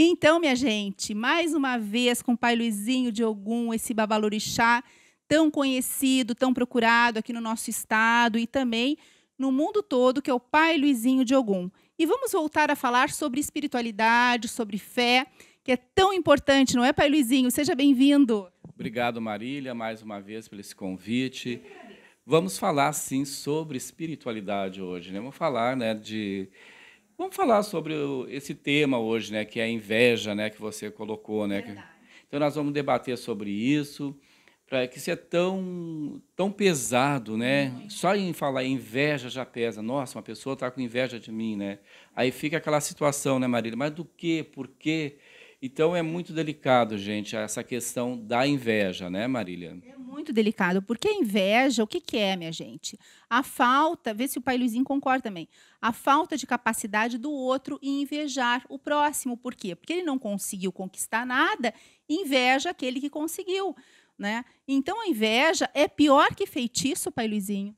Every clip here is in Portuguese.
Então, minha gente, mais uma vez com o Pai Luizinho de Ogum, esse babalorixá tão conhecido, tão procurado aqui no nosso estado e também no mundo todo, que é o Pai Luizinho de Ogum. E vamos voltar a falar sobre espiritualidade, sobre fé, que é tão importante, não é, Pai Luizinho? Seja bem-vindo. Obrigado, Marília, mais uma vez pelo esse convite. Vamos falar, sim, sobre espiritualidade hoje. Né? Vamos falar né, de Vamos falar sobre o, esse tema hoje, né, que é a inveja, né, que você colocou, né? então nós vamos debater sobre isso, para que isso é tão tão pesado, né? Só em falar inveja já pesa. Nossa, uma pessoa está com inveja de mim, né? Aí fica aquela situação, né, Marília? Mas do quê? Por quê? Então é muito delicado, gente, essa questão da inveja, né, Marília? É muito delicado, porque a inveja, o que, que é, minha gente? A falta, vê se o pai Luizinho concorda também, a falta de capacidade do outro em invejar o próximo. Por quê? Porque ele não conseguiu conquistar nada, inveja aquele que conseguiu. Né? Então a inveja é pior que feitiço, pai Luizinho.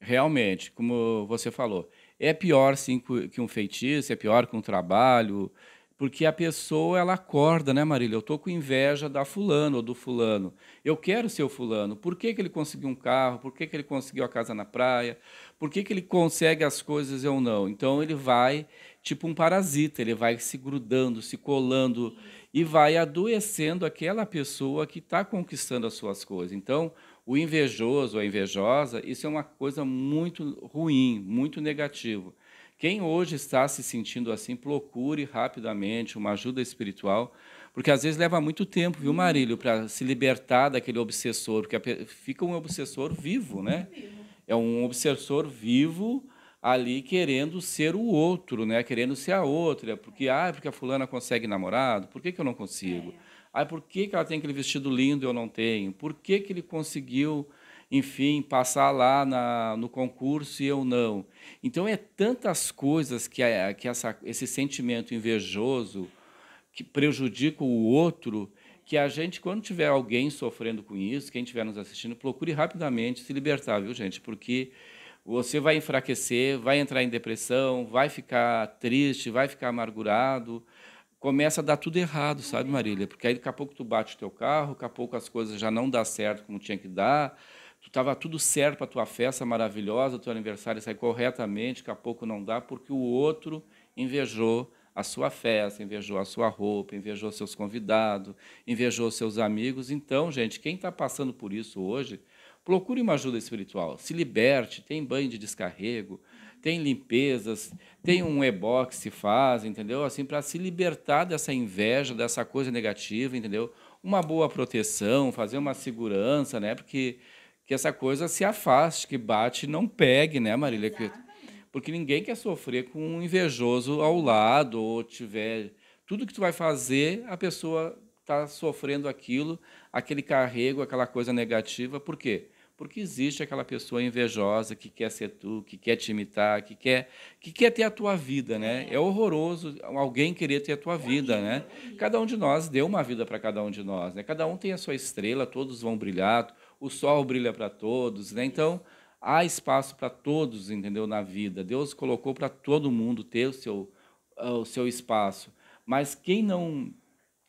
Realmente, como você falou, é pior sim que um feitiço, é pior que um trabalho, porque a pessoa ela acorda, né, Marília? Eu tô com inveja da fulano ou do fulano. Eu quero ser o fulano. Por que, que ele conseguiu um carro? Por que, que ele conseguiu a casa na praia? Por que, que ele consegue as coisas eu não? Então ele vai tipo um parasita, ele vai se grudando, se colando e vai adoecendo aquela pessoa que está conquistando as suas coisas. Então, o invejoso, a invejosa, isso é uma coisa muito ruim, muito negativo. Quem hoje está se sentindo assim, procure rapidamente uma ajuda espiritual, porque às vezes leva muito tempo, viu, Marílio, para se libertar daquele obsessor, porque fica um obsessor vivo, né? É um obsessor vivo ali querendo ser o outro, né? Querendo ser a outra, porque ah, porque a fulana consegue namorado, por que, que eu não consigo? Ah, por que, que ela tem aquele vestido lindo e eu não tenho? Por que, que ele conseguiu enfim, passar lá na, no concurso e eu não. Então, é tantas coisas que, a, é, que essa, esse sentimento invejoso que prejudica o outro, que a gente, quando tiver alguém sofrendo com isso, quem estiver nos assistindo, procure rapidamente se libertar, viu, gente? Porque você vai enfraquecer, vai entrar em depressão, vai ficar triste, vai ficar amargurado, começa a dar tudo errado, sabe, Marília? Porque aí daqui a pouco tu bate o teu carro, daqui a pouco as coisas já não dá certo como tinha que dar, tu estava tudo certo para tua festa maravilhosa, teu aniversário saiu corretamente, daqui a pouco não dá, porque o outro invejou a sua festa, invejou a sua roupa, invejou seus convidados, invejou seus amigos. Então, gente, quem está passando por isso hoje, procure uma ajuda espiritual, se liberte, tem banho de descarrego, tem limpezas, tem um ebox que se faz, entendeu? Assim, para se libertar dessa inveja, dessa coisa negativa, entendeu? Uma boa proteção, fazer uma segurança, né? Porque que essa coisa se afaste, que bate não pegue, né, Marília? Exatamente. Porque ninguém quer sofrer com um invejoso ao lado ou tiver. Tudo que tu vai fazer, a pessoa está sofrendo aquilo, aquele carrego, aquela coisa negativa. Por quê? Porque existe aquela pessoa invejosa que quer ser tu, que quer te imitar, que quer, que quer ter a tua vida, né? É, é horroroso alguém querer ter a tua vida, né? É cada um de nós deu uma vida para cada um de nós, né? Cada um tem a sua estrela, todos vão brilhar, o sol brilha para todos, né? Então, há espaço para todos, entendeu? Na vida. Deus colocou para todo mundo ter o seu, ah, o seu espaço. Mas quem não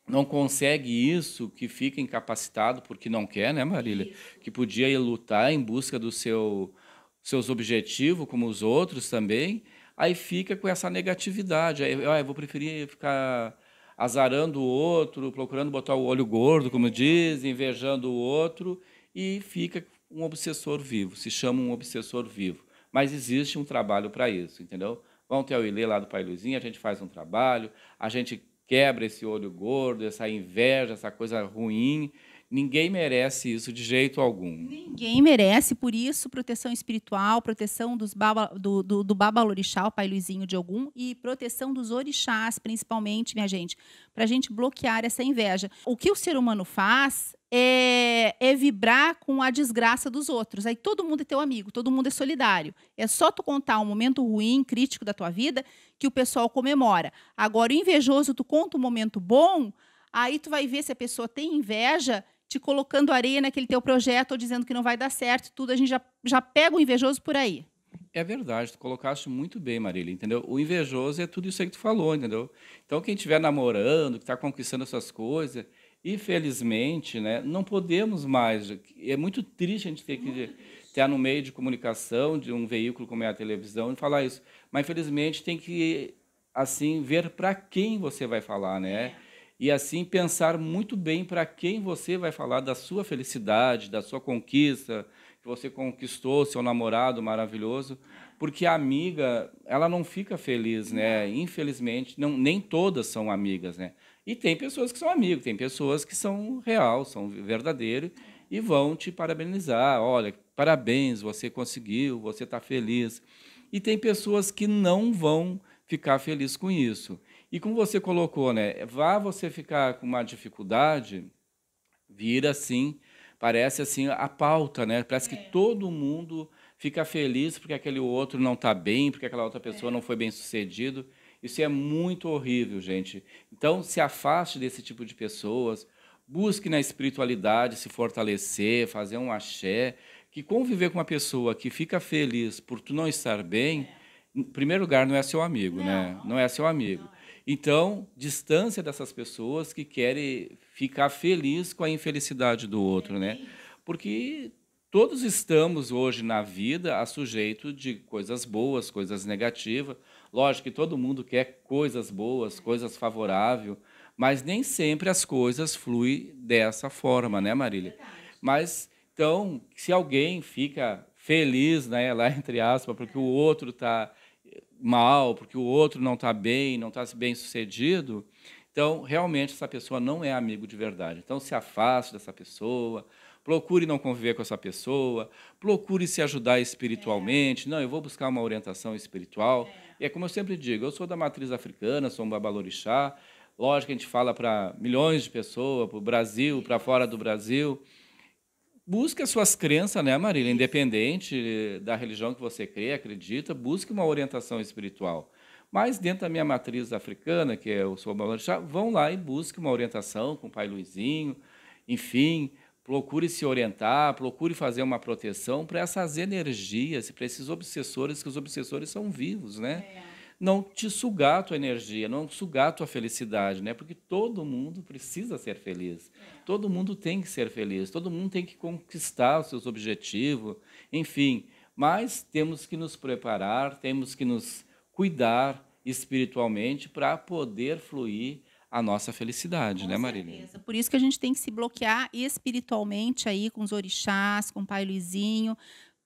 não consegue isso, que fica incapacitado porque não quer, né, Marília? Isso. Que podia ir lutar em busca dos seu, seus objetivos, como os outros também, aí fica com essa negatividade. Aí, ah, eu vou preferir ficar azarando o outro, procurando botar o olho gordo, como dizem, invejando o outro, e fica um obsessor vivo, se chama um obsessor vivo. Mas existe um trabalho para isso, entendeu? Vão ter o Ilê lá do Pai Luizinho, a gente faz um trabalho, a gente quebra esse olho gordo, essa inveja, essa coisa ruim. Ninguém merece isso de jeito algum. Ninguém merece, por isso, proteção espiritual, proteção dos baba, do, do, do Baba o Pai Luizinho de algum, e proteção dos orixás, principalmente, minha gente, para a gente bloquear essa inveja. O que o ser humano faz é, é, vibrar com a desgraça dos outros. Aí todo mundo é teu amigo, todo mundo é solidário. É só tu contar um momento ruim, crítico da tua vida, que o pessoal comemora. Agora, o invejoso, tu conta um momento bom, aí tu vai ver se a pessoa tem inveja te colocando areia naquele teu projeto ou dizendo que não vai dar certo, tudo, a gente já, já pega o invejoso por aí. É verdade, tu colocaste muito bem, Marília, entendeu? O invejoso é tudo isso aí que tu falou, entendeu? Então, quem estiver namorando, que está conquistando essas coisas, infelizmente, né, não podemos mais. É muito triste a gente ter que estar no meio de comunicação, de um veículo como é a televisão, e falar isso. Mas, infelizmente, tem que, assim, ver para quem você vai falar, né? É. E, assim, pensar muito bem para quem você vai falar da sua felicidade, da sua conquista, que você conquistou seu namorado maravilhoso, porque a amiga, ela não fica feliz, né? Infelizmente, não, nem todas são amigas, né? E tem pessoas que são amigos, tem pessoas que são real, são verdadeiro é e vão te parabenizar. Olha, parabéns, você conseguiu, você está feliz. E tem pessoas que não vão ficar felizes com isso. E como você colocou, né? Vá você ficar com uma dificuldade, vira assim, parece assim a pauta, né? Parece é. que todo mundo fica feliz porque aquele outro não está bem, porque aquela outra pessoa é. não foi bem sucedido. Isso é muito horrível, gente. Então se afaste desse tipo de pessoas Busque na espiritualidade se fortalecer, fazer um axé. Que conviver com uma pessoa que fica feliz por tu não estar bem, em primeiro lugar, não é seu amigo, né? não. né? Não é seu amigo. Então, distância dessas pessoas que querem ficar feliz com a infelicidade do outro, né? Porque todos estamos hoje na vida a sujeito de coisas boas, coisas negativas. Lógico que todo mundo quer coisas boas, coisas favoráveis, mas nem sempre as coisas fluem dessa forma, né, Marília? Verdade. Mas, então, se alguém fica feliz, né, lá entre aspas, porque o outro está mal, porque o outro não está bem, não está bem sucedido, então, realmente, essa pessoa não é amigo de verdade. Então, se afaste dessa pessoa, procure não conviver com essa pessoa, procure se ajudar espiritualmente. É. Não, eu vou buscar uma orientação espiritual. É. E é como eu sempre digo, eu sou da matriz africana, sou um babalorixá, Lógico que a gente fala para milhões de pessoas, para o Brasil, para fora do Brasil. Busque as suas crenças, né, Marília? Independente da religião que você crê, acredita, busque uma orientação espiritual. Mas dentro da minha matriz africana, que é o Sou Balanchá, vão lá e busque uma orientação com o Pai Luizinho, enfim, procure se orientar, procure fazer uma proteção para essas energias, para esses obsessores, que os obsessores são vivos, né? É não te sugar a tua energia, não sugar a tua felicidade, né? Porque todo mundo precisa ser feliz. Todo mundo tem que ser feliz, todo mundo tem que conquistar os seus objetivos, enfim. Mas temos que nos preparar, temos que nos cuidar espiritualmente para poder fluir a nossa felicidade, com né, Marília? Certeza. Por isso que a gente tem que se bloquear espiritualmente aí com os orixás, com o Pai Luizinho,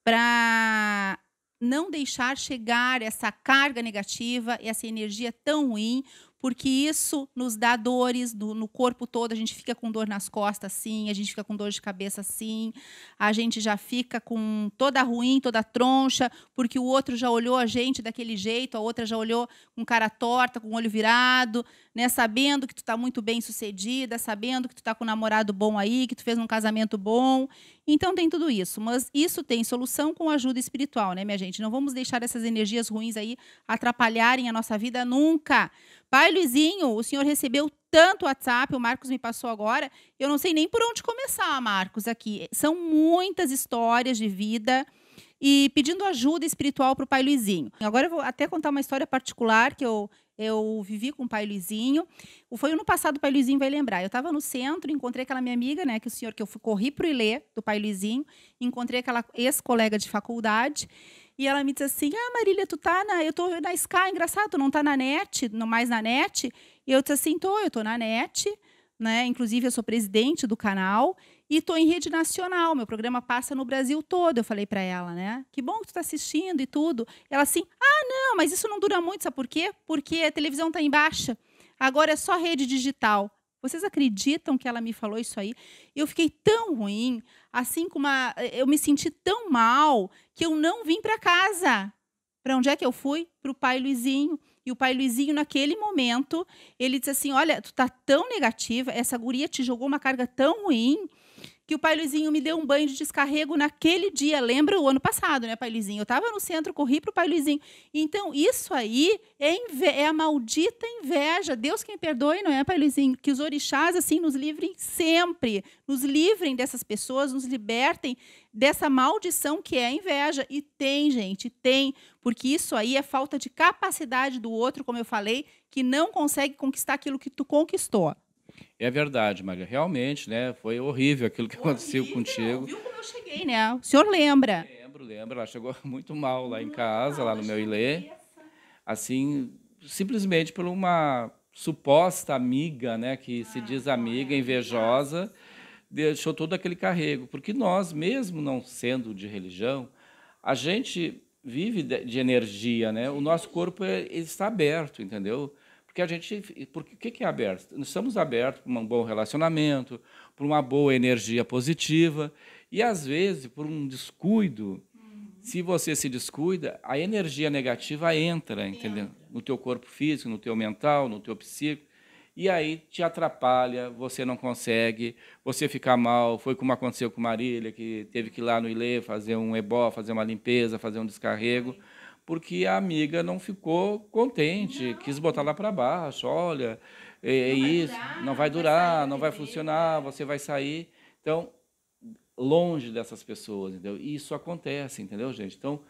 para não deixar chegar essa carga negativa, essa energia tão ruim, porque isso nos dá dores no corpo todo. A gente fica com dor nas costas, sim, a gente fica com dor de cabeça, sim, a gente já fica com toda ruim, toda troncha, porque o outro já olhou a gente daquele jeito, a outra já olhou com cara torta, com o olho virado, né? Sabendo que tu está muito bem sucedida, sabendo que tu está com um namorado bom aí, que tu fez um casamento bom. Então tem tudo isso, mas isso tem solução com ajuda espiritual, né, minha gente? Não vamos deixar essas energias ruins aí atrapalharem a nossa vida nunca, Pai Luizinho, o senhor recebeu tanto WhatsApp, o Marcos me passou agora. Eu não sei nem por onde começar, Marcos, aqui. São muitas histórias de vida e pedindo ajuda espiritual para o Pai Luizinho. Agora eu vou até contar uma história particular que eu, eu vivi com o Pai Luizinho. Foi ano passado, o Pai Luizinho vai lembrar. Eu estava no centro, encontrei aquela minha amiga, né, que o senhor que eu fui, corri para o Ilê, do Pai Luizinho, encontrei aquela ex-colega de faculdade. E ela me disse assim: Ah, Marília, tu tá na. Eu tô na Sky, engraçado, tu não tá na net, não mais na net. E eu disse assim: tô, eu tô na net, né? Inclusive, eu sou presidente do canal e tô em rede nacional. Meu programa passa no Brasil todo. Eu falei para ela, né? Que bom que tu tá assistindo e tudo. Ela assim: Ah, não, mas isso não dura muito, sabe por quê? Porque a televisão tá em baixa. Agora é só rede digital. Vocês acreditam que ela me falou isso aí? Eu fiquei tão ruim, assim como uma, eu me senti tão mal que eu não vim para casa. Para onde é que eu fui? Para o pai Luizinho. E o pai Luizinho, naquele momento, ele disse assim: Olha, tu tá tão negativa, essa guria te jogou uma carga tão ruim que o pai Luizinho me deu um banho de descarrego naquele dia. Lembra o ano passado, né, pai Luizinho? Eu estava no centro, corri para o pai Luizinho. Então, isso aí é, é, a maldita inveja. Deus quem perdoe, não é, pai Luizinho? Que os orixás, assim, nos livrem sempre. Nos livrem dessas pessoas, nos libertem dessa maldição que é a inveja. E tem, gente, tem. Porque isso aí é falta de capacidade do outro, como eu falei, que não consegue conquistar aquilo que tu conquistou. É verdade, Maria. Realmente, né? Foi horrível aquilo que horrível. aconteceu contigo. Viu como eu cheguei, né? O senhor lembra? lembro, lembro. Ela chegou muito mal lá em casa, lá no meu Ilê. Assim, simplesmente por uma suposta amiga, né? Que ah, se diz amiga, invejosa, deixou todo aquele carrego. Porque nós, mesmo não sendo de religião, a gente vive de energia, né? O nosso corpo ele é, está aberto, entendeu? Porque a gente. Porque o que, é aberto? Nós estamos abertos para um bom relacionamento, para uma boa energia positiva. E às vezes, por um descuido, uhum. se você se descuida, a energia negativa entra, entendeu? Entra. No teu corpo físico, no teu mental, no teu psíquico. E aí te atrapalha, você não consegue, você fica mal. Foi como aconteceu com Marília, que teve que ir lá no Ilê fazer um ebó, fazer uma limpeza, fazer um descarrego porque a amiga não ficou contente, não. quis botar lá para baixo, olha, é, é não isso, durar, não vai durar, vai não vai funcionar, você vai sair. Então, longe dessas pessoas, entendeu? E isso acontece, entendeu, gente? Então,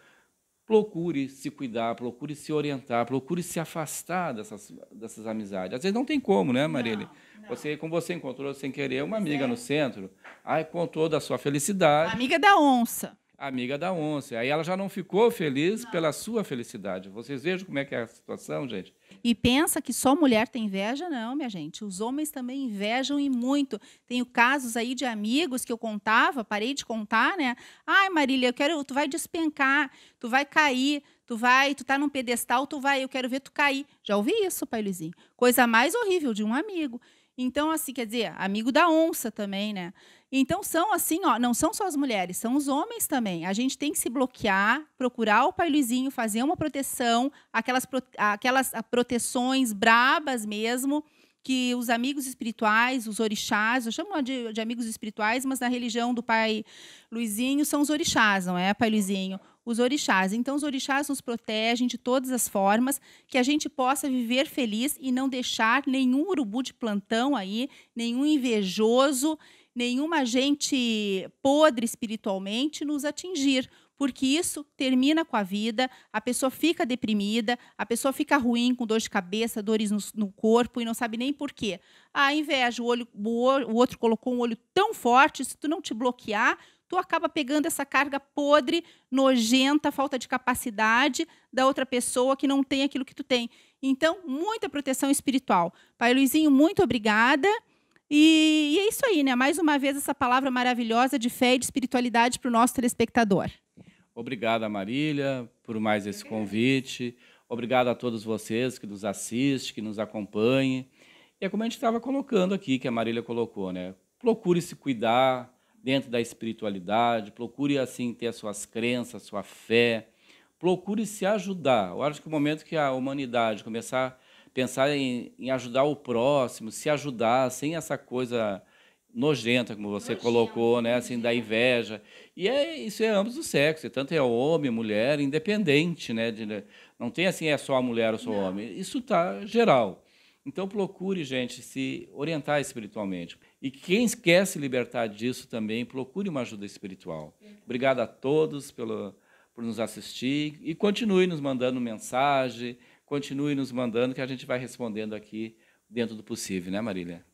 procure se cuidar, procure se orientar, procure se afastar dessas, dessas amizades. Às vezes não tem como, né, Marília? Não, Você, como você encontrou sem querer uma amiga é. no centro, aí contou da sua felicidade. Amiga da onça amiga da onça. Aí ela já não ficou feliz não. pela sua felicidade. Vocês vejam como é que é a situação, gente. E pensa que só mulher tem inveja? Não, minha gente. Os homens também invejam e muito. Tenho casos aí de amigos que eu contava, parei de contar, né? Ai, Marília, eu quero, tu vai despencar, tu vai cair, tu vai, tu tá num pedestal, tu vai, eu quero ver tu cair. Já ouvi isso, pai Luizinho. Coisa mais horrível de um amigo. Então, assim, quer dizer, amigo da onça também, né? Então, são assim, ó, não são só as mulheres, são os homens também. A gente tem que se bloquear, procurar o pai Luizinho, fazer uma proteção, aquelas, aquelas ah, proteções brabas mesmo, que os amigos espirituais, os orixás, eu chamo de, de amigos espirituais, mas na religião do pai Luizinho são os orixás, não é, pai Luizinho? os orixás. Então, os orixás nos protegem de todas as formas, que a gente possa viver feliz e não deixar nenhum urubu de plantão aí, nenhum invejoso, nenhuma gente podre espiritualmente nos atingir. Porque isso termina com a vida, a pessoa fica deprimida, a pessoa fica ruim, com dor de cabeça, dores no, no corpo e não sabe nem por quê. A ah, inveja, o, olho, o outro colocou um olho tão forte, se tu não te bloquear, tu acaba pegando essa carga podre, nojenta, falta de capacidade da outra pessoa que não tem aquilo que tu tem. Então, muita proteção espiritual. Pai Luizinho, muito obrigada. E, e é isso aí, né? Mais uma vez essa palavra maravilhosa de fé e de espiritualidade para o nosso telespectador. Obrigada, Marília, por mais esse convite. Obrigado a todos vocês que nos assistem, que nos acompanhem. E é como a gente estava colocando aqui, que a Marília colocou, né? Procure se cuidar, dentro da espiritualidade, procure assim ter as suas crenças, sua fé, procure se ajudar. Eu acho que o momento que a humanidade começar a pensar em, em ajudar o próximo, se ajudar, sem essa coisa nojenta, como você colocou, né? assim, da inveja. E é, isso é ambos os sexos, tanto é homem, mulher, independente. Né? De, né, não tem assim, é só a mulher ou só o homem. Isso está geral. Então procure, gente, se orientar espiritualmente. E quem quer se libertar disso também, procure uma ajuda espiritual. Obrigado a todos pelo, por nos assistir e continue nos mandando mensagem, continue nos mandando que a gente vai respondendo aqui dentro do possível, né, Marília?